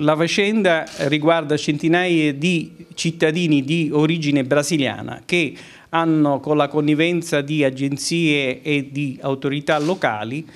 la vicenda riguarda centinaia di cittadini di origine brasiliana che hanno con la connivenza di agenzie e di autorità locali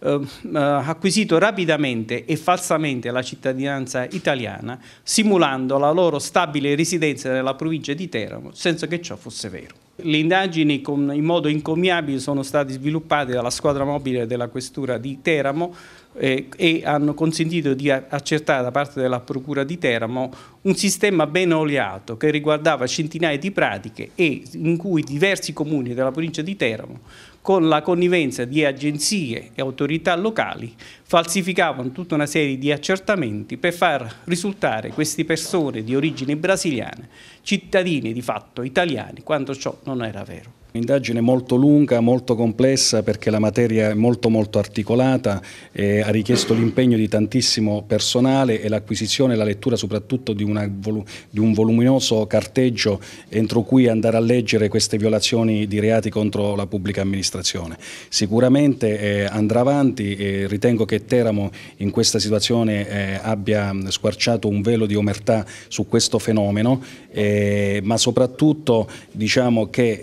ehm, eh, acquisito rapidamente e falsamente la cittadinanza italiana simulando la loro stabile residenza nella provincia di Teramo senza che ciò fosse vero. Le indagini con, in modo incommiabile sono state sviluppate dalla squadra mobile della questura di Teramo eh, e hanno consentito di accertare da parte della procura di Teramo un sistema ben oliato che riguardava centinaia di pratiche e in cui diversi comuni della provincia di Teramo con la connivenza di agenzie e autorità locali falsificavano tutta una serie di accertamenti per far risultare queste persone di origine brasiliana cittadini di fatto italiani quando ciò non era vero. Indagine molto lunga, molto complessa perché la materia è molto molto articolata, e eh, ha richiesto l'impegno di tantissimo personale e l'acquisizione e la lettura soprattutto di, una, di, un voluminoso carteggio entro cui andare a leggere queste violazioni di reati contro la pubblica amministrazione. Sicuramente eh, andrà avanti, eh, ritengo che Teramo in questa situazione eh, abbia mm, squarciato un velo di omertà su questo fenomeno, eh, ma soprattutto diciamo che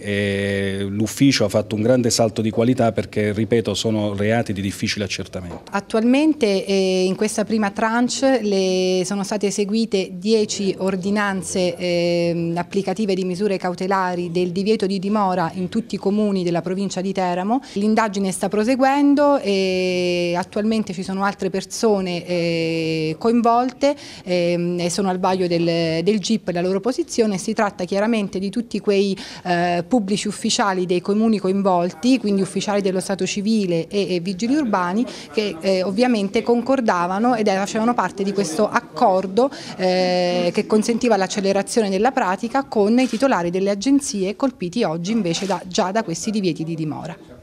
l'ufficio ha fatto un grande salto di qualità perché, ripeto, sono reati di difficile accertamento. Attualmente eh, in questa prima tranche le, sono state eseguite 10 ordinanze eh, applicative di misure cautelari del divieto di dimora in tutti i comuni della provincia di Teramo. L'indagine sta proseguendo e attualmente ci sono altre persone eh, coinvolte ehm, e sono al vaglio del, del GIP la loro posizione. Si tratta chiaramente di tutti quei eh, pubblici uffici ufficiali dei comuni coinvolti, quindi ufficiali dello Stato civile e, e vigili urbani che eh, ovviamente concordavano ed facevano parte di questo accordo eh, che consentiva l'accelerazione della pratica con i titolari delle agenzie colpiti oggi invece da, già da questi divieti di dimora.